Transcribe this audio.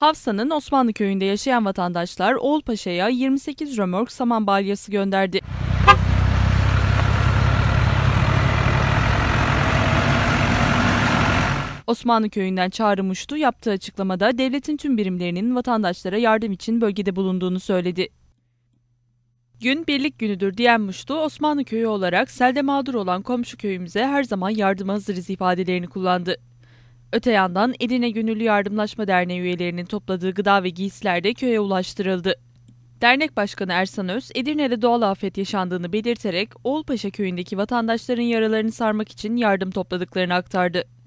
Hafsa'nın Osmanlı köyünde yaşayan vatandaşlar Oğulpaşa'ya 28 römork saman balyası gönderdi. Osmanlı köyünden çağrılmıştı. Yaptığı açıklamada devletin tüm birimlerinin vatandaşlara yardım için bölgede bulunduğunu söyledi. Gün birlik günüdür diyen Muştu, Osmanlı köyü olarak selde mağdur olan komşu köyümüze her zaman yardıma hazırız ifadelerini kullandı. Öte yandan Edirne Gönüllü Yardımlaşma Derneği üyelerinin topladığı gıda ve giysiler de köye ulaştırıldı. Dernek Başkanı Ersan Öz, Edirne'de doğal afet yaşandığını belirterek Oğulpaşa köyündeki vatandaşların yaralarını sarmak için yardım topladıklarını aktardı.